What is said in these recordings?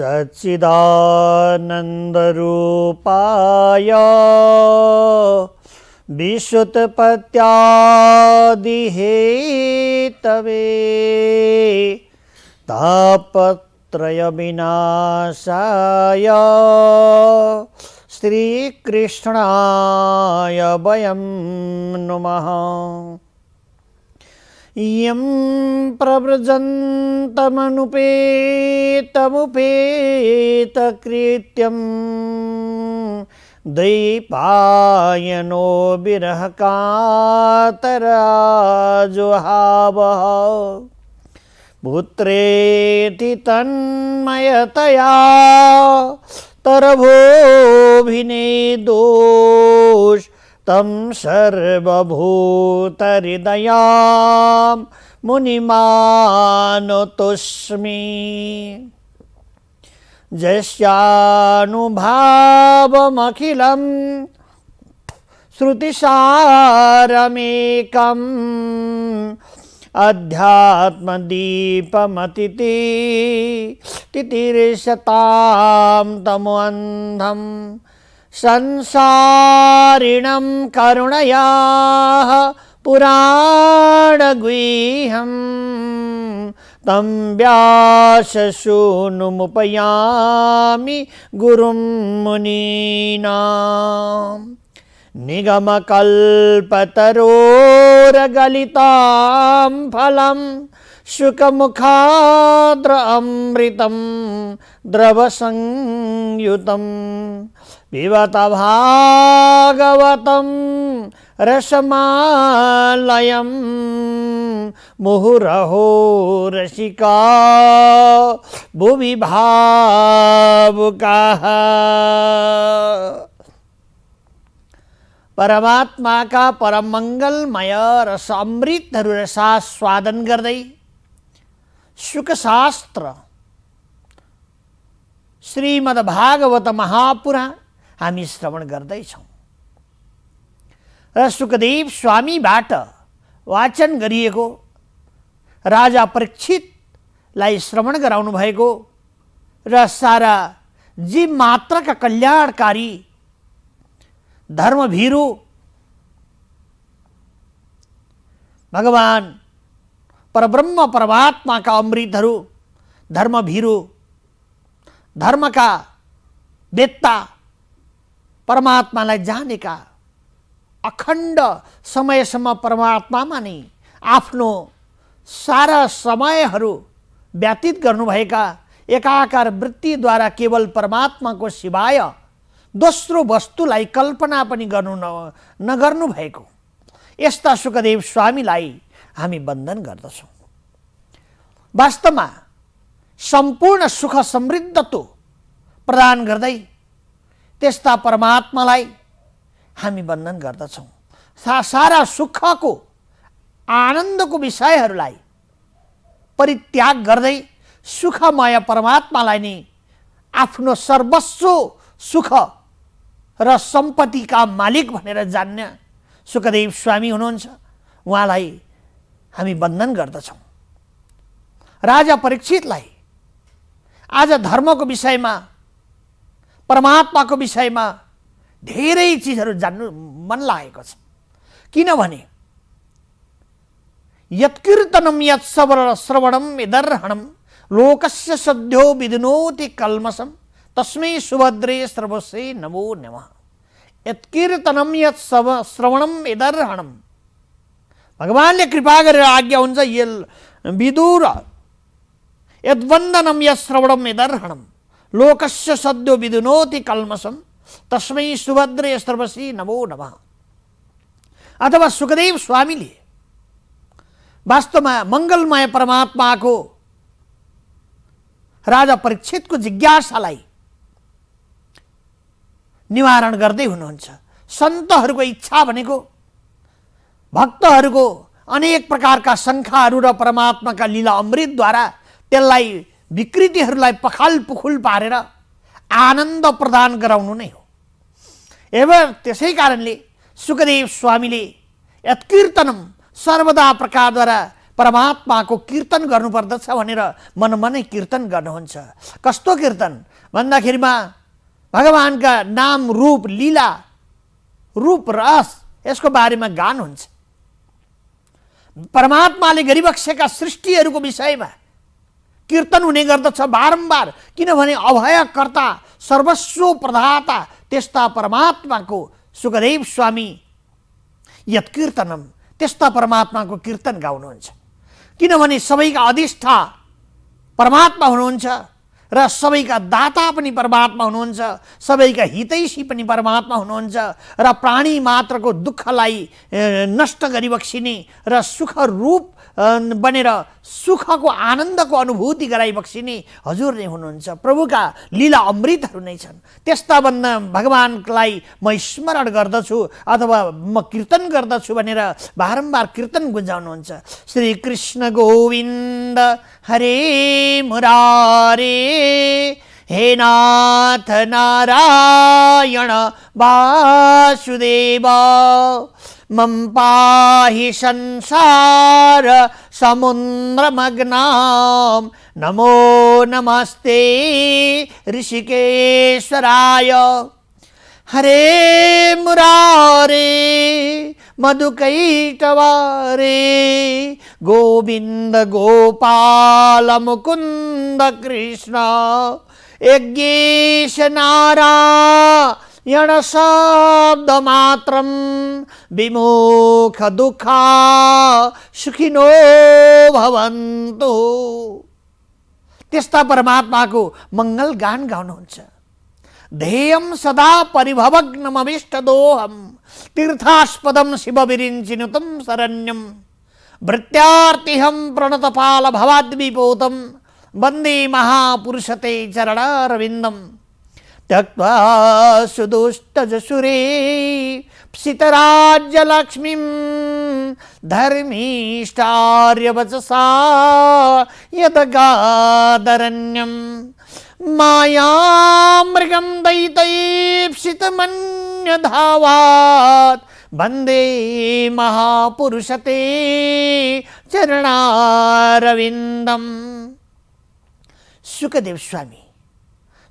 सच्चिदानन्दरूपाय विशुत्पत्यादिहे तवे तापत्रयविनाशाय श्रीकृष्णाय वयं नुमः यं प्रव्रजन्तमनुपेतमुपेतकृत्यं दैपायनो विरहकातराजुहावः पुत्रेति तन्मयतया तरभोभिनेदोष तम सर्वभूतहृदयां मुनिमानुतुष्मि जस्यानुभावमखिलं श्रुतिसारमेकम् अध्यात्मदीपमतिति तितिरिषतां तमोऽन्धम् संसारिणं करुणयाः पुराणगुह्यं तं व्यासशूनुमुपयामि गुरुं मुनीनाम् निगमकल्पतरोरगलितां फलं शुकमुखाद्र अमृतं द्रवसंयुतम् भागवत रसमल मुहुरहो रसिका भुवि भावुका परमात्मा का परम मंगलमय रस अमृतहरू रसास्वादन करते सुखशास्त्र श्रीमद्भागवत महापुराण हामी श्रवण गर्दैछौँ र सुखदेव स्वामीबाट वाचन गरिएको राजा परीक्षितलाई श्रवण गराउनु भएको र सारा जीव मात्रका कल्याणकारी धर्मभीरु भगवान् परब्रह्म परमात्माका अमृतहरू धर्मभीरु धर्मका वेत्ता परमात्मालाई जानेका अखण्ड समयसम्म परमात्मामा नै आफ्नो सारा समयहरू व्यतीत गर्नुभएका एकाकार वृत्तिद्वारा केवल परमात्माको सिवाय दोस्रो वस्तुलाई कल्पना पनि गर्नु न नगर्नुभएको यस्ता सुखदेव स्वामीलाई हामी वन्दन गर्दछौँ वास्तवमा सम्पूर्ण सुख समृद्धत्व प्रदान गर्दै त्यस्ता परमात्मालाई हामी बन्धन गर्दछौँ सा सारा सुखको आनन्दको विषयहरूलाई परित्याग गर्दै सुखमय परमात्मालाई नै आफ्नो सर्वस्व सुख र सम्पत्तिका मालिक भनेर जान्ने सुखदेव स्वामी हुनुहुन्छ उहाँलाई हामी वन्दन गर्दछौँ राजा परीक्षितलाई आज धर्मको विषयमा परमात्माको विषयमा धेरै चिजहरू जान्नु मन लागेको छ किनभने यत्कीर्तनम यत् सवर श्रवणम यदर्हणम लोकस्य सद्यो विदनोति कल्मसम तस्मै सुभद्रे सर्वस्य नमो नम यत्कीर्तनम यत् सव श्रवणम यदर्हणम भगवान्ले कृपा गरेर आज्ञा हुन्छ यल विदुर यद्वन्दनम यत् श्रवणम यदर्हणम लोकस्य सद्यो विदुनोति कल्मसम तस्मै सुभद्रे सर्वसी नमो नमः अथवा सुखदेव स्वामीले वास्तवमा मङ्गलमय परमात्माको राजा परीक्षितको जिज्ञासालाई निवारण गर्दै हुनुहुन्छ सन्तहरूको इच्छा भनेको भक्तहरूको अनेक प्रकारका शङ्खाहरू र परमात्माका लीला अमृतद्वारा त्यसलाई विकृतिहरूलाई पखाल पुखुल पारेर आनन्द प्रदान गराउनु नै हो एवं त्यसै कारणले सुखदेव स्वामीले यत्कीर्तनम सर्वदा प्रकारद्वारा परमात्माको कीर्तन गर्नुपर्दछ भनेर मनमनै कीर्तन गर्नुहुन्छ कस्तो कीर्तन भन्दाखेरिमा भगवान्का नाम रूप लीला रूप रस यसको बारेमा गान हुन्छ परमात्माले गरिबक्सेका सृष्टिहरूको विषयमा कीर्तन हुने गर्दछ बारम्बार किनभने अभयकर्ता सर्वस्व प्रधाता त्यस्ता परमात्माको सुखदेव स्वामी यत कीर्तनम त्यस्ता परमात्माको कीर्तन गाउनुहुन्छ किनभने सबैका अधिष्ठा परमात्मा हुनुहुन्छ र सबैका दाता पनि परमात्मा हुनुहुन्छ सबैका हितैषी पनि परमात्मा हुनुहुन्छ र प्राणी मात्रको दुःखलाई नष्ट गरिबक्सिने र सुख रूप बनेर सुखको आनन्दको अनुभूति गराइबक्सिने हजुर नै हुनुहुन्छ प्रभुका लीला अमृतहरू नै छन् त्यस्ता भन्दा भगवान्लाई म स्मरण गर्दछु अथवा म कीर्तन गर्दछु भनेर बारम्बार कीर्तन गुन्जाउनुहुन्छ श्री कृष्ण गोविन्द हरे मुरारे हे नाथ नारायण वासुदेव मम पाहि संसार समुद्रमग्नां नमो नमस्ते ऋषिकेश्वराय हरे मुरारे मधुकैटवारे गोपाल मुकुंद कृष्ण यज्ञेश नारा यणशब्दमात्रं विमुखदुःखा सुखिनो भवन्तु परमात्मा को मंगल गान गाउनुहुन्छ ध्येयम सदा परिभवग्नमविष्टदोहम तीर्थास्पदम शिवविरिञ्चिनुतं शरण्यम प्रणत प्रणतपाल भवाद्वीपोतम वन्दे महापुरुषते चरणारविंदम त्यक्त्वा सुदुष्टजसुरे प्सितराज्यलक्ष्मीं धर्मीष्टार्यवचसा यदगादरण्यं मायामृगं दैतैप्सितमन्यधावात् वन्दे महापुरुषते चरणारविन्दम् सुखदेव स्वामी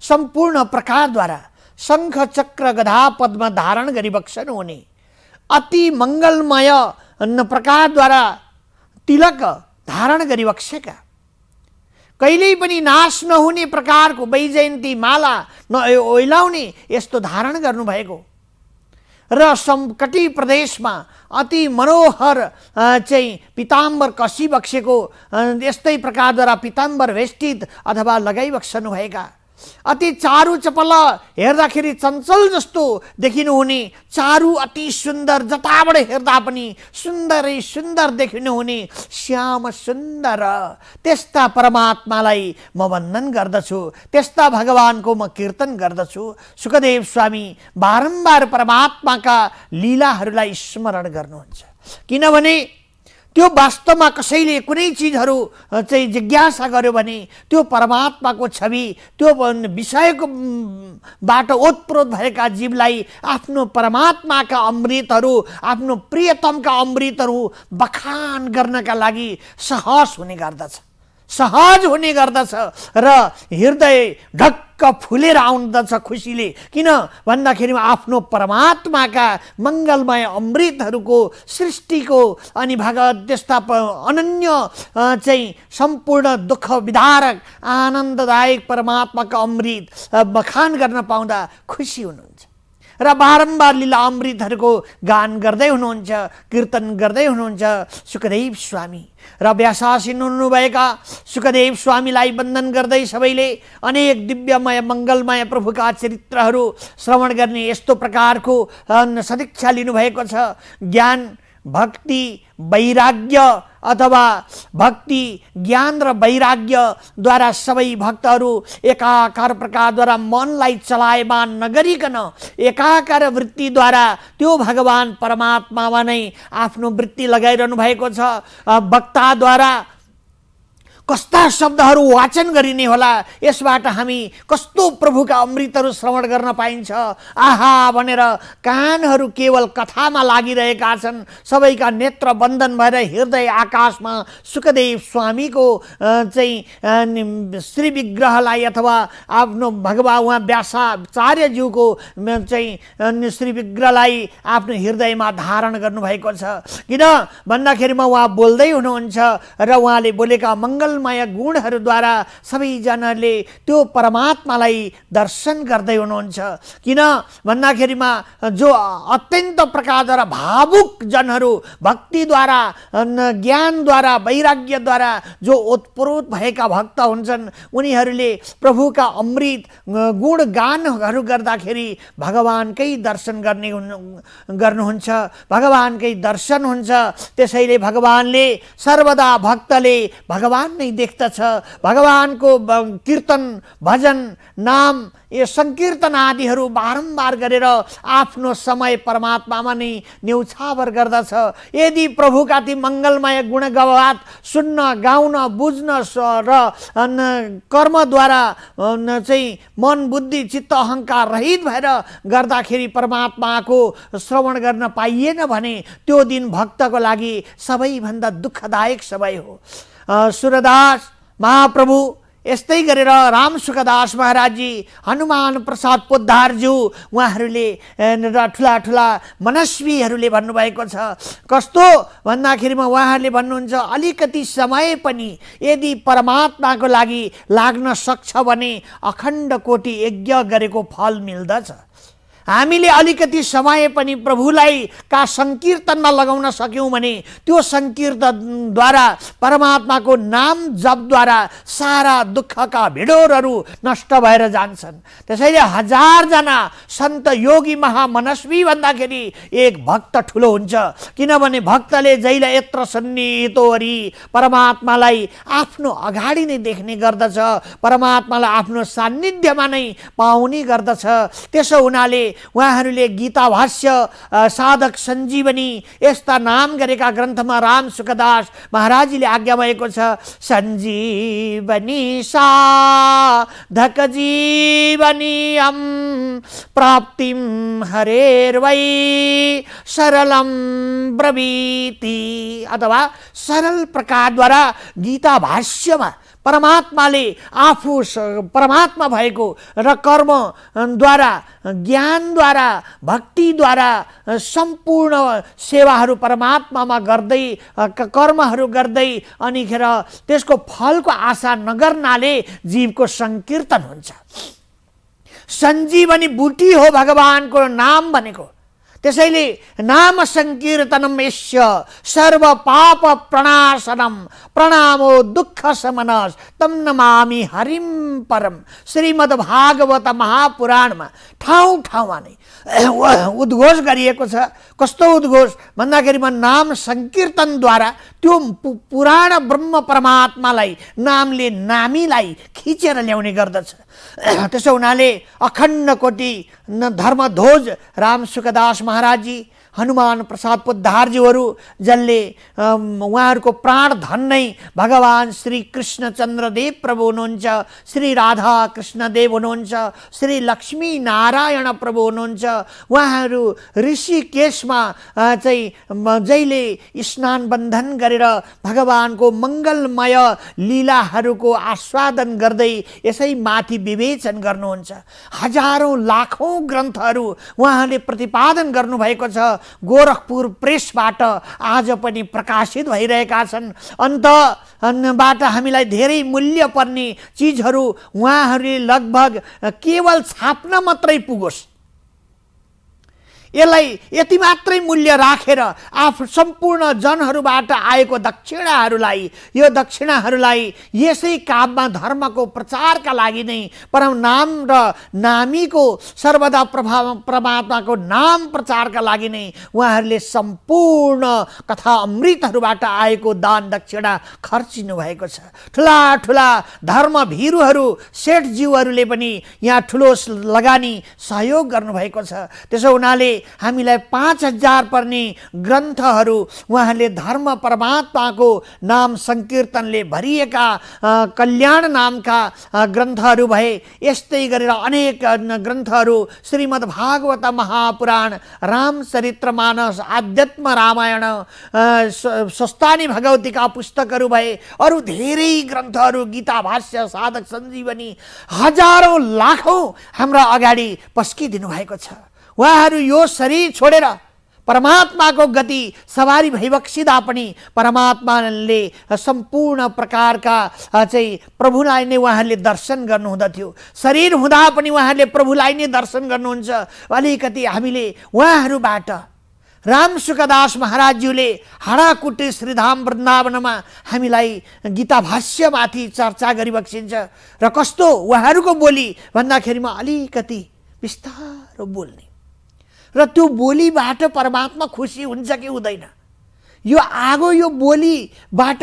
सम्पूर्ण प्रकारद्वारा शङ्ख चक्र गधा पद्म धारण गरी बक्सन हुने अति मङ्गलमय प्रकारद्वारा तिलक धारण गरी बक्सेका कहिल्यै पनि नाश नहुने प्रकारको वैजयन्ती माला न ओइलाउने यस्तो धारण गर्नुभएको र सङ्कटी प्रदेशमा अति मनोहर चाहिँ पिताम्बर कसी बक्सेको यस्तै प्रकारद्वारा पिताम्बर वेष्टित अथवा लगाइबक्सनुभएका अति चारु चपल हेर्दाखेरि चञ्चल जस्तो देखिनुहुने चारु अति सुन्दर जताबाट हेर्दा पनि सुन्दरै सुन्दर देखिनुहुने श्याम सुन्दर त्यस्ता परमात्मालाई म वन्दन गर्दछु त्यस्ता भगवानको म कीर्तन गर्दछु सुखदेव स्वामी बारम्बार परमात्माका लीलाहरूलाई स्मरण गर्नुहुन्छ किनभने त्यो वास्तवमा कसैले कुनै चिजहरू चाहिँ जिज्ञासा गर्यो भने त्यो परमात्माको छवि त्यो विषयको बाटो ओतप्रोत भएका जीवलाई आफ्नो परमात्माका अमृतहरू आफ्नो प्रियतमका अमृतहरू बखान गर्नका लागि सहस हुने गर्दछ सहज हुने गर्दछ र हृदय ढक्क फुलेर आउँदछ खुसीले किन भन्दाखेरि आफ्नो परमात्माका मङ्गलमय अमृतहरूको सृष्टिको अनि भगवत त्यस्ता अनन्य चाहिँ सम्पूर्ण दुःख विधारक आनन्ददायक परमात्माको अमृत बखान गर्न पाउँदा खुसी हुनुहुन्छ र बारम्बार लीला अमृतहरूको गान गर्दै हुनुहुन्छ कीर्तन गर्दै हुनुहुन्छ सुखदेव स्वामी र व्यासासीन हुनुभएका सुखदेव स्वामीलाई वन्दन गर्दै सबैले अनेक दिव्यमय मङ्गलमय प्रभुका चरित्रहरू श्रवण गर्ने यस्तो प्रकारको सदीक्षा लिनुभएको छ ज्ञान भक्ति वैराग्य अथवा भक्ति ज्ञान र वैराग्यद्वारा सबै भक्तहरू एकाकार प्रकारद्वारा मनलाई चलायमान नगरिकन एकाकार वृत्तिद्वारा त्यो भगवान् परमात्मामा नै आफ्नो वृत्ति लगाइरहनु भएको छ वक्ताद्वारा कस्ता शब्दहरू वाचन गरिने होला यसबाट हामी कस्तो प्रभुका अमृतहरू श्रवण गर्न पाइन्छ आहा भनेर कानहरू केवल कथामा लागिरहेका छन् सबैका नेत्र बन्धन भएर हृदय आकाशमा सुखदेव स्वामीको चाहिँ श्री विग्रहलाई अथवा आफ्नो भगवा उहाँ व्यासाचार्यज्यूको चाहिँ श्री विग्रहलाई आफ्नो हृदयमा धारण गर्नुभएको छ किन भन्दाखेरिमा उहाँ बोल्दै हुनुहुन्छ र उहाँले बोलेका मङ्गल मङ्गलमय गुणहरूद्वारा सबैजनाले त्यो परमात्मालाई दर्शन गर्दै हुनुहुन्छ किन भन्दाखेरिमा जो अत्यन्त प्रकारद्वारा भावुक जनहरू भक्तिद्वारा ज्ञानद्वारा वैराग्यद्वारा जो ओतप्रोत भएका भक्त हुन्छन् उनीहरूले प्रभुका अमृत गुणगानहरू गर्दाखेरि भगवान्कै दर्शन गर्ने गर्नुहुन्छ भगवान्कै दर्शन हुन्छ त्यसैले भगवान्ले सर्वदा भक्तले भगवान् नै देख्दछ भगवान्को कीर्तन भजन नाम यो सङ्कीर्तन आदिहरू बारम्बार गरेर आफ्नो समय परमात्मामा नै न्यौछावर गर्दछ यदि प्रभुका ती मङ्गलमय गुणगवात सुन्न गाउन बुझ्न र कर्मद्वारा चाहिँ मन बुद्धि चित्त अहङ्कार रहित भएर गर्दाखेरि परमात्माको श्रवण गर्न पाइएन भने त्यो दिन भक्तको लागि सबैभन्दा दुःखदायक समय हो सुरदास महाप्रभु यस्तै गरेर राम सुखदास महाराजी हनुमान प्रसाद पोद्धारज्यू उहाँहरूले ठुला ठुला मनस्वीहरूले भन्नुभएको छ कस्तो भन्दाखेरिमा उहाँहरूले भन्नुहुन्छ अलिकति समय पनि यदि परमात्माको लागि लाग्न सक्छ भने अखण्ड कोटि यज्ञ गरेको फल मिल्दछ हामीले अलिकति समय पनि प्रभुलाई का सङ्कीर्तनमा लगाउन सक्यौँ भने त्यो सङ्कीर्तनद्वारा परमात्माको नाम जपद्वारा सारा दुःखका भिडोरहरू नष्ट भएर जान्छन् त्यसैले हजारजना सन्त योगी महामनस्वी भन्दाखेरि एक भक्त ठुलो हुन्छ किनभने भक्तले जहिले यत्र सन्नितोरी परमात्मालाई आफ्नो अगाडि नै देख्ने गर्दछ परमात्मालाई आफ्नो सान्निध्यमा नै पाउने गर्दछ त्यसो हुनाले उहाँहरूले भाष्य साधक सञ्जीवनी यस्ता नाम गरेका ग्रन्थमा राम सुखदास महाराजीले आज्ञा भएको छ सञ्जीवनी साधक जीवनीयम प्राप्तिम हरेर्वै सरलम ब्रवीति अथवा सरल प्रकारद्वारा गीता भाष्यमा परमात्माले आफू परमात्मा भएको र कर्मद्वारा ज्ञानद्वारा भक्तिद्वारा सम्पूर्ण सेवाहरू परमात्मामा गर्दै कर्महरू गर्दै अनिखेर त्यसको फलको आशा नगर्नाले जीवको सङ्कीर्तन हुन्छ सञ्जीवनी बुटी हो भगवानको नाम भनेको त्यसैले नाम सङ्कीर्तनम यस्य सर्व पाप प्रणाशनम प्रणामो दुःख समनस तम नमामि हरिम परम श्रीमद् भागवत महापुराणमा ठाउँ ठाउँमा नै उद्घोष गरिएको छ कस्तो उद्घोष भन्दाखेरि म नाम सङ्कीर्तनद्वारा त्यो पुराण ब्रह्म परमात्मालाई नामले नामीलाई खिचेर ल्याउने गर्दछ त्यसो हुनाले अखण्ड कोटि धर्मध्वज राम सुखदास महाराजजी हनुमान प्रसाद पोद्धारज्यूहरू जसले उहाँहरूको प्राण धन नै भगवान् श्री कृष्णचन्द्रदेव प्रभु हुनुहुन्छ श्री राधा कृष्णदेव हुनुहुन्छ श्री लक्ष्मी नारायण प्रभु हुनुहुन्छ उहाँहरू ऋषिकेशमा चाहिँ जहिले स्नान बन्धन गरेर भगवान्को मङ्गलमय लीलाहरूको आस्वादन गर्दै यसै माथि विवेचन गर्नुहुन्छ हजारौँ लाखौँ ग्रन्थहरू उहाँले प्रतिपादन गर्नुभएको छ गोरखपुर प्रेसबाट आज पनि प्रकाशित भइरहेका छन् अन्तबाट हामीलाई धेरै मूल्य पर्ने चिजहरू उहाँहरूले लगभग केवल छाप्न मात्रै पुगोस् यसलाई यति मात्रै मूल्य राखेर आफ सम्पूर्ण जनहरूबाट आएको दक्षिणाहरूलाई यो दक्षिणाहरूलाई यसै काममा धर्मको प्रचारका लागि नै परम नाम र नामीको सर्वदा प्रभाव परमात्माको नाम प्रचारका लागि नै उहाँहरूले सम्पूर्ण कथा अमृतहरूबाट आएको दान दक्षिणा खर्चिनु भएको छ ठुला ठुला धर्म धर्मभिरूहरू सेठजीवहरूले पनि यहाँ ठुलो लगानी सहयोग गर्नुभएको छ त्यसो हुनाले हामीलाई पाँच हजार पर्ने ग्रन्थहरू उहाँले धर्म परमात्माको नाम सङ्कीर्तनले भरिएका कल्याण नामका ग्रन्थहरू भए यस्तै गरेर अनेक ग्रन्थहरू श्रीमद्भागवत महापुराण मानस आध्यात्म रामायण स्वस्तानी भगवतीका पुस्तकहरू भए अरू धेरै ग्रन्थहरू गीता भाष्य साधक सञ्जीवनी हजारौँ लाखौँ हाम्रा अगाडि पस्किदिनु भएको छ उहाँहरू यो शरीर छोडेर परमात्माको गति सवारी भइबक्सिँदा पनि परमात्माले सम्पूर्ण प्रकारका चाहिँ प्रभुलाई नै उहाँहरूले दर्शन गर्नुहुँदथ्यो शरीर हुँदा पनि उहाँहरूले प्रभुलाई नै दर्शन गर्नुहुन्छ अलिकति हामीले उहाँहरूबाट राम सुखदास महाराजज्यूले हाडाकुटी श्रीधाम वृन्दावनमा हामीलाई गीता भाष्यमाथि चर्चा गरिबक्सिन्छ र कस्तो उहाँहरूको बोली भन्दाखेरिमा अलिकति बिस्तारो बोल्ने र त्यो बोलीबाट परमात्मा खुसी हुन्छ कि हुँदैन यो आगो यो बोलीबाट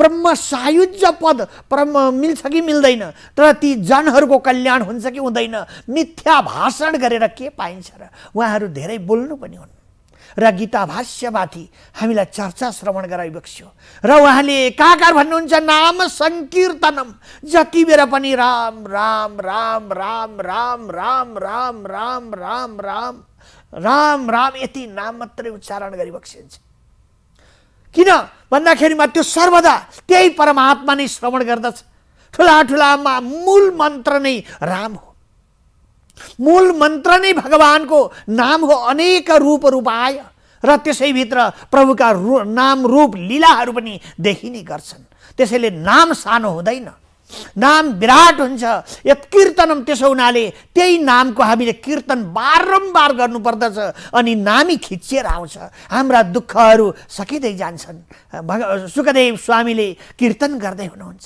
ब्रह्म सायुज्य पद ब्रह्म मिल्छ कि मिल्दैन तर ती जनहरूको कल्याण हुन्छ कि हुँदैन मिथ्या भाषण गरेर के पाइन्छ र उहाँहरू धेरै बोल्नु पनि हुन् र गीता भाष्यमाथि हामीलाई चर्चा श्रवण गराइबक्स्यो र उहाँले एकाकार भन्नुहुन्छ नाम सङ्कीर्तनम जति बेर पनि राम राम राम राम राम राम राम राम राम राम राम राम यति नाम मात्रै उच्चारण गरी बक्सिन्छ किन भन्दाखेरिमा त्यो सर्वदा त्यही परमात्मा नै श्रवण गर्दछ ठुला ठुलामा मूल मन्त्र नै राम हो मूल मन्त्र नै भगवानको नाम हो अनेक रूप रूपाय र त्यसैभित्र प्रभुका रु नाम रूप लीलाहरू पनि देखिने गर्छन् त्यसैले नाम सानो हुँदैन नाम विराट हुन्छ यत कीर्तनम त्यसो हुनाले त्यही नामको हामीले कीर्तन बारम्बार गर्नुपर्दछ अनि नामी खिचिएर आउँछ हाम्रा दुःखहरू सकिँदै जान्छन् भग सुखदेव स्वामीले कीर्तन गर्दै हुनुहुन्छ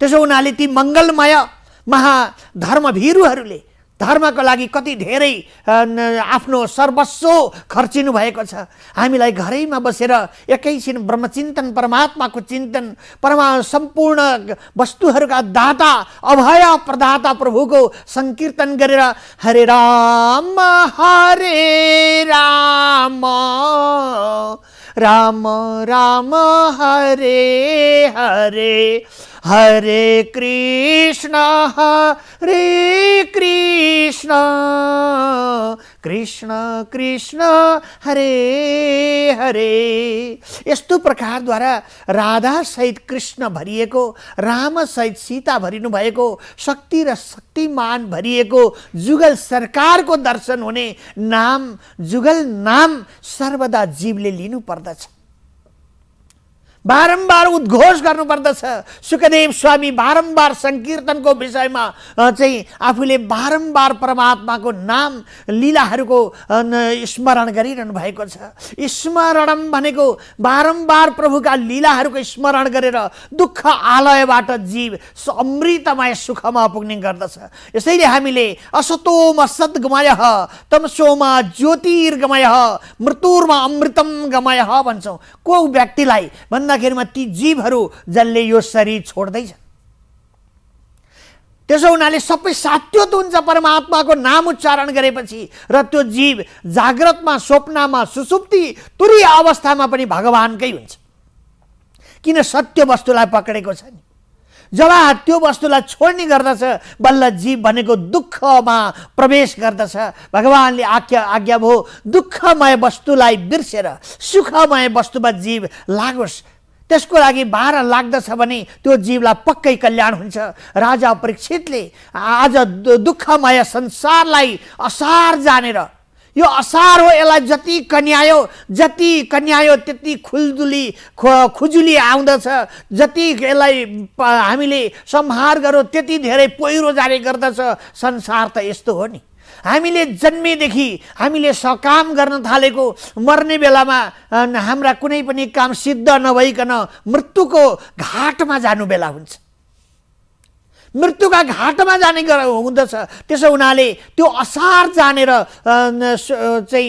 त्यसो हुनाले ती मङ्गलमय महाधर्मभीरुहरूले धर्मको लागि कति धेरै आफ्नो सर्वस्व खर्चिनु भएको छ हामीलाई घरैमा बसेर एकैछिन ब्रह्मचिन्तन परमात्माको चिन्तन परमा सम्पूर्ण वस्तुहरूका दाता अभय प्रदाता प्रभुको सङ्कीर्तन गरेर हरे राम हरे राम राम राम हरे हरे हरे कृष्ण हरे कृष्ण कृष्ण कृष्ण हरे हरे यस्तो प्रकारद्वारा राधासहित कृष्ण भरिएको रामसहित सीता भरिनु भएको शक्ति र शक्तिमान भरिएको जुगल सरकारको दर्शन हुने नाम जुगल नाम सर्वदा जीवले लिनुपर्दछ बारम्बार उद्घोष गर्नुपर्दछ सुखदेव स्वामी बारम्बार सङ्कीर्तनको विषयमा चाहिँ आफूले बारम्बार परमात्माको नाम लीलाहरूको स्मरण गरिरहनु भएको छ स्मरणम भनेको बारम्बार प्रभुका लीलाहरूको स्मरण गरेर दुःख आलयबाट जीव अमृतमय सुखमा पुग्ने गर्दछ यसैले हामीले असतोम सद्गमय तमसोमा ज्योतिर्गमय मृत्युमा अमृतम गमय भन्छौँ को व्यक्तिलाई भन् भन्दाखेरिमा ती जीवहरू जसले यो शरीर छोड्दैछ त्यसो हुनाले सबै सात्योत हुन्छ परमात्माको नाम उच्चारण गरेपछि र त्यो जीव जाग्रतमा स्वप्नामा सुसुप्ति तुरी अवस्थामा पनि भगवानकै हुन्छ किन सत्य वस्तुलाई पक्रेको छ नि जब त्यो वस्तुलाई छोड्ने गर्दछ बल्ल जीव भनेको दुःखमा प्रवेश गर्दछ भगवान्ले आज्ञा आज्ञा भयो दुःखमय वस्तुलाई बिर्सेर सुखमय वस्तुमा जीव लागोस् त्यसको लागि बाह्र लाग्दछ भने त्यो जीवलाई पक्कै कल्याण हुन्छ राजा परीक्षितले आज दुःखमय संसारलाई असार जानेर यो असार हो यसलाई जति कन्यायो जति कन्यायो त्यति खुल्दुली खो खुजुली आउँदछ जति यसलाई हामीले संहार गरौँ त्यति धेरै पहिरो जाने गर्दछ संसार त यस्तो हो नि हामीले जन्मेदेखि हामीले सकाम गर्न थालेको मर्ने बेलामा हाम्रा कुनै पनि काम सिद्ध नभइकन मृत्युको घाटमा जानु बेला हुन्छ मृत्युका घाटमा जाने गर हुँदछ त्यसो हुनाले त्यो असार जानेर चाहिँ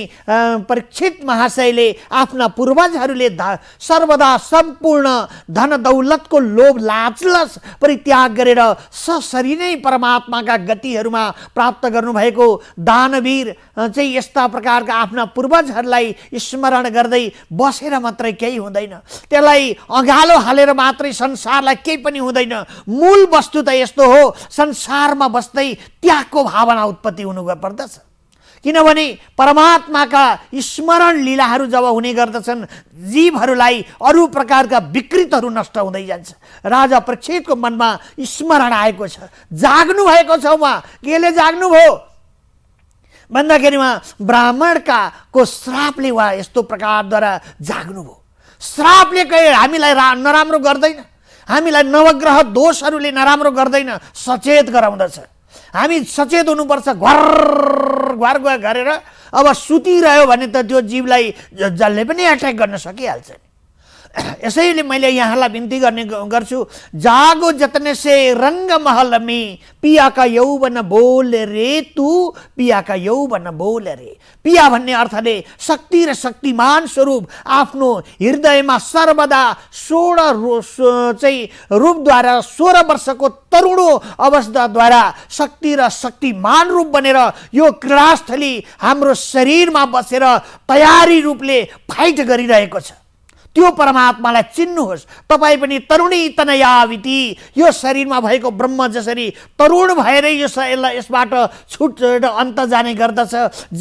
परीक्षित महाशयले आफ्ना पूर्वजहरूले ध सर्वदा सम्पूर्ण धन दौलतको लोभ लाचलस परित्याग गरेर ससरी नै परमात्माका गतिहरूमा प्राप्त गर्नुभएको दानवीर चाहिँ यस्ता प्रकारका आफ्ना पूर्वजहरूलाई स्मरण गर्दै बसेर मात्रै केही हुँदैन त्यसलाई अँगालो हालेर मात्रै संसारलाई केही पनि हुँदैन मूल वस्तु त यस्तो यस्तो हो संसारमा बस्दै त्यागको भावना उत्पत्ति हुनु पर्दछ किनभने परमात्माका स्मरण लीलाहरू जब हुने गर्दछन् जीवहरूलाई अरू प्रकारका विकृतहरू नष्ट हुँदै जान्छ राजा प्रक्षेतको मनमा स्मरण आएको छ जाग्नु भएको छ उहाँ केले जाग्नुभयो उहाँ ब्राह्मणका को श्रापले उहाँ यस्तो प्रकारद्वारा जाग्नुभयो श्रापले कहिले हामीलाई रा नराम्रो गर्दैन हामीलाई नवग्रह दोषहरूले नराम्रो गर्दैन सचेत गराउँदछ हामी सचेत हुनुपर्छ घर घर गरेर अब सुतिरह्यो भने त त्यो जीवलाई जसले पनि एट्याक गर्न सकिहाल्छ नि यसैले मैले यहाँलाई विन्ती गर्ने गर्छु जागो जतने से रङ्ग महलमी पियाका यौवन बोल रे तु पियाका यौवन बोल रे पिया भन्ने अर्थले शक्ति र शक्तिमान स्वरूप आफ्नो हृदयमा सर्वदा सोह्र चाहिँ रूपद्वारा सोह्र वर्षको तरुणो अवस्थाद्वारा शक्ति र शक्तिमान रूप बनेर यो क्रीडास्थली हाम्रो शरीरमा बसेर तयारी रूपले फाइट गरिरहेको छ त्यो परमात्मालाई चिन्नुहोस् तपाईँ पनि तरुणी तनयाविति यो शरीरमा भएको ब्रह्म जसरी तरुण भएरै यो यसलाई यसबाट छुटेर अन्त जाने गर्दछ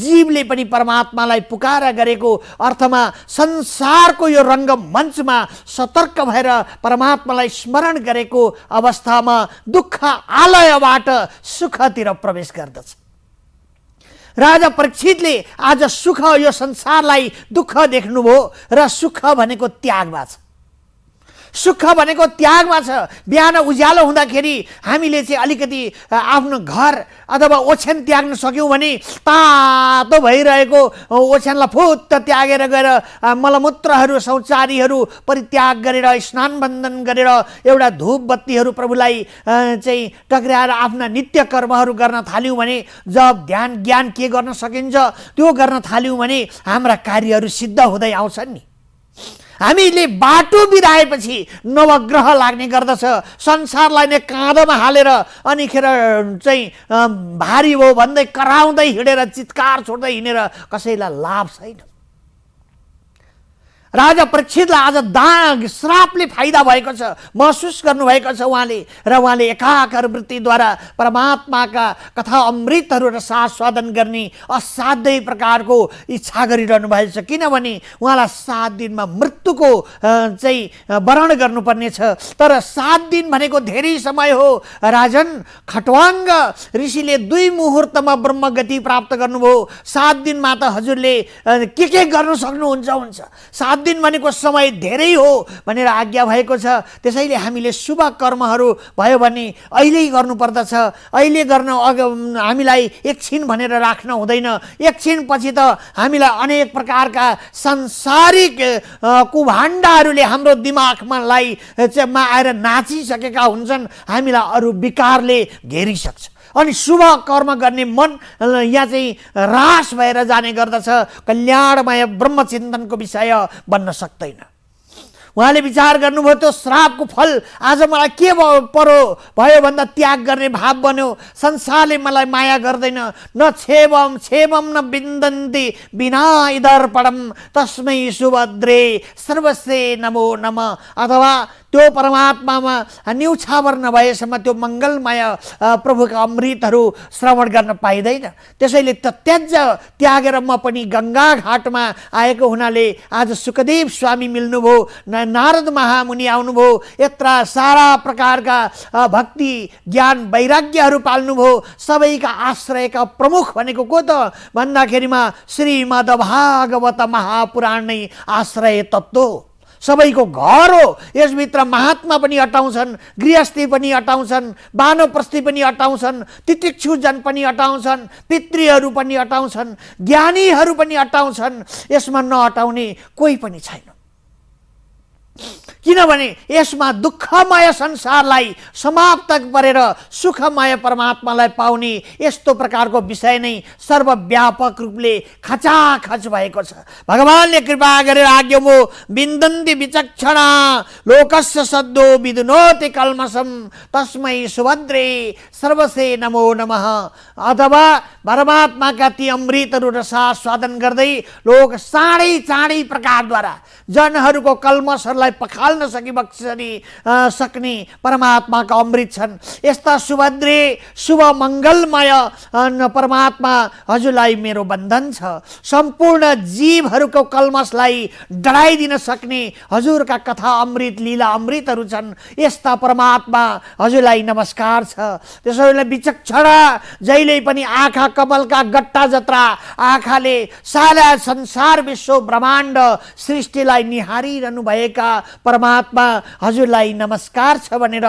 जीवले पनि परमात्मालाई पुकार गरेको अर्थमा संसारको यो रङ्ग मञ्चमा सतर्क भएर परमात्मालाई स्मरण गरेको अवस्थामा दुःख आलयबाट सुखतिर प्रवेश गर्दछ राजा परीक्षितले आज सुख यो संसारलाई दुःख देख्नुभयो र सुख भनेको त्यागमा छ सुख भनेको त्यागमा छ बिहान उज्यालो हुँदाखेरि हामीले चाहिँ अलिकति आफ्नो घर अथवा ओछ्यान त्याग्न सक्यौँ भने तातो भइरहेको ओछ्यानलाई फुत्त त्यागेर गएर मलमूत्रहरू शौचारीहरू परित्याग गरेर स्नान बन्धन गरेर एउटा धुप बत्तीहरू प्रभुलाई चाहिँ टक्राएर आफ्ना नित्य कर्महरू गर्न थाल्यौँ भने जब ध्यान ज्ञान के गर्न सकिन्छ त्यो गर्न थाल्यौँ भने हाम्रा कार्यहरू सिद्ध हुँदै आउँछन् नि हामीले बाटो बिराएपछि नवग्रह लाग्ने गर्दछ संसारलाई नै काँधमा हालेर अनिखेर चाहिँ भारी भयो भन्दै कराउँदै हिँडेर चितकार छोड्दै हिँडेर कसैलाई लाभ छैन राजा परीक्षितलाई आज दाग श्रापले फाइदा भएको छ महसुस गर्नुभएको छ उहाँले र उहाँले एकाकार वृत्तिद्वारा परमात्माका कथा अमृतहरू र स्वादन गर्ने असाध्यै प्रकारको इच्छा गरिरहनु भएको छ किनभने उहाँलाई सात दिनमा मृत्युको चाहिँ वरण गर्नुपर्ने छ तर सात दिन भनेको धेरै समय हो राजन खटवाङ्ग ऋषिले दुई मुहुर्तमा ब्रह्मगति प्राप्त गर्नुभयो सात दिनमा त हजुरले के के गर्नु सक्नुहुन्छ हुन्छ सात दिन भनेको समय धेरै हो भनेर आज्ञा भएको छ त्यसैले हामीले शुभ कर्महरू भयो भने अहिले गर्नुपर्दछ अहिले गर्न अग हामीलाई एकछिन भनेर राख्न हुँदैन एकछिनपछि त हामीलाई अनेक प्रकारका सांसारिक कुभाण्डाहरूले हाम्रो दिमागमालाई मा आएर नाचिसकेका हुन्छन् हामीलाई अरू विकारले घेरिसक्छ अनि शुभ कर्म गर्ने मन यहाँ चाहिँ रास भएर जाने गर्दछ कल्याणमय ब्रह्मचिन्तनको विषय बन्न सक्दैन उहाँले विचार गर्नुभयो त्यो श्रापको फल आज मलाई के परो भयो भन्दा त्याग गर्ने भाव बन्यो संसारले मलाई माया गर्दैन न छेवम छेवम न बिन्दन्ती बिना इदर्पणम तस्मै सुभद्रे सर्वसे नमो नम अथवा त्यो परमात्मामा न्युछावर नभएसम्म त्यो मङ्गलमय प्रभुका अमृतहरू श्रवण गर्न पाइँदैन त्यसैले त त्याज त्यागेर म पनि गङ्गा घाटमा आएको हुनाले आज सुखदेव स्वामी मिल्नुभयो नारद महामुनि आउनुभयो यत्र सारा प्रकारका भक्ति ज्ञान वैराग्यहरू पाल्नुभयो सबैका आश्रयका प्रमुख भनेको को त भन्दाखेरिमा श्रीमद्भागवत महापुराण नै आश्रय तत्त्व सबैको घर हो यसभित्र महात्मा पनि अटाउँछन् गृहस्थी पनि अटाउँछन् बानप्रस्थी पनि अटाउँछन् तितिक्षुजन पनि अटाउँछन् पितृहरू पनि अटाउँछन् ज्ञानीहरू पनि अटाउँछन् यसमा नअटाउने कोही पनि छैन किनभने यसमा दुःखमय संसारलाई समाप्त गरेर सुखमय परमात्मालाई पाउने यस्तो प्रकारको विषय नै सर्वव्यापक रूपले खचाखच भएको छ भगवान्ले कृपा गरेर आज्ञा मो विन्दन्ति विचक्षणा लोकस्य सद्दो विदुनोति कल्मसम तस्मै सुभद्रे सर्वसे नमो नम अथवा परमात्माका ती अमृतहरू र स्वादन गर्दै लोक चाँडै चाँडै प्रकारद्वारा जनहरूको कलमसहरूलाई पखा फाल्न बक्सनी सक्ने परमात्माको अमृत छन् यस्ता सुभद्रे शुभ मङ्गलमय परमात्मा हजुरलाई मेरो बन्धन छ सम्पूर्ण जीवहरूको कलमसलाई डढाइदिन सक्ने हजुरका कथा अमृत लीला अमृतहरू छन् यस्ता परमात्मा हजुरलाई नमस्कार छ त्यसैले विचक्षण जहिले पनि आँखा कपालका गट्टा जत्रा आँखाले सारा संसार विश्व ब्रह्माण्ड सृष्टिलाई निहारिरहनुभएका पर परमात्मा हजुरलाई नमस्कार छ भनेर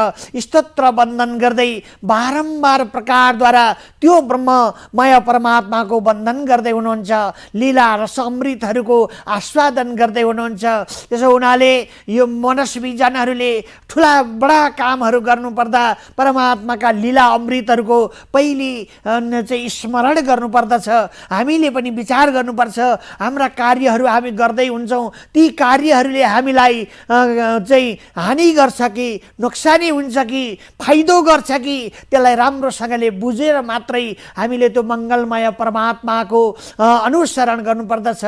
स्तोत्र वन्दन गर्दै बारम्बार प्रकारद्वारा त्यो ब्रह्ममय परमात्माको वन्दन गर्दै हुनुहुन्छ लीला र समृतहरूको आस्वादन गर्दै हुनुहुन्छ त्यसो हुनाले यो मनस्विजनहरूले ठुला बडा कामहरू गर्नुपर्दा परमात्माका लीला अमृतहरूको पहिले चाहिँ स्मरण गर्नुपर्दछ हामीले पनि विचार गर्नुपर्छ हाम्रा कार्यहरू हामी गर्दै हुन्छौँ ती कार्यहरूले हामीलाई चाहिँ हानि गर्छ कि नोक्सानी हुन्छ कि फाइदो गर्छ कि त्यसलाई राम्रोसँगले बुझेर मात्रै हामीले त्यो मङ्गलमय परमात्माको अनुसरण गर्नुपर्दछ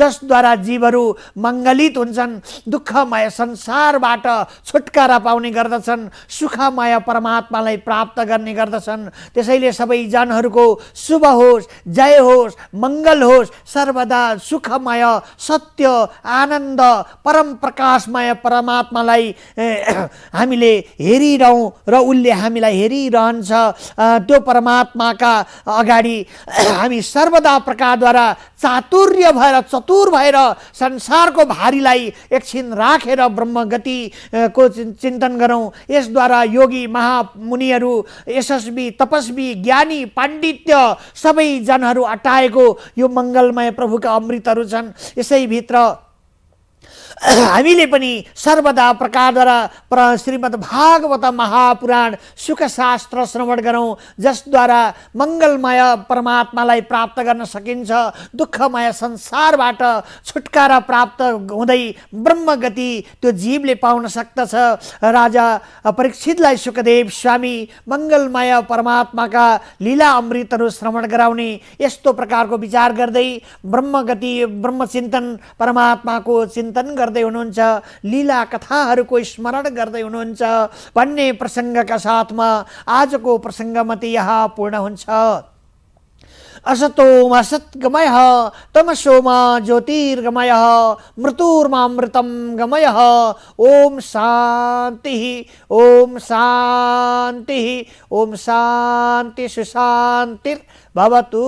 जसद्वारा जीवहरू मङ्गलित हुन्छन् दुःखमय संसारबाट छुटकारा पाउने गर्दछन् सुखमय परमात्मालाई प्राप्त गर्ने गर्दछन् त्यसैले सबै जनहरूको शुभ होस् जय होस् मङ्गल होस् सर्वदा सुखमय सत्य आनन्द परम प्रकाशमय परम परमात्मालाई हामीले हेरिरहँ र उसले हामीलाई हेरिरहन्छ त्यो परमात्माका अगाडि हामी सर्वदा प्रकारद्वारा चातुर्य भएर चतुर भएर संसारको भारीलाई एकछिन राखेर रा ब्रह्मगति को चिन्तन गरौँ यसद्वारा योगी महामुनिहरू यशस्वी तपस्वी ज्ञानी पाण्डित्य सबैजनाहरू अटाएको यो मङ्गलमय प्रभुका अमृतहरू छन् यसैभित्र हामीले पनि सर्वदा प्रकारद्वारा प्र श्रीमद् भागवत महापुराण सुखशास्त्र श्रवण गरौँ जसद्वारा मङ्गलमय परमात्मालाई प्राप्त गर्न सकिन्छ दुःखमय संसारबाट छुटकारा प्राप्त हुँदै ब्रह्मगति त्यो जीवले पाउन सक्दछ राजा परीक्षितलाई सुखदेव स्वामी मङ्गलमय परमात्माका लीला अमृतहरू श्रवण गराउने यस्तो प्रकारको विचार गर्दै ब्रह्मगति ब्रह्मचिन्तन परमात्माको चिन्तन करते हुनुहुन्छ लीला को स्मरण करते हुनुहुन्छ भन्ने में आज को प्रसंग मत यहाँ पूर्ण हुन्छ असतोम असत्गमय तमसोमा ज्योतिर्गमय मृतुर्मामृतम गमय ओम शांति ओम शांति ओम शांति सुशांतिर्भवतु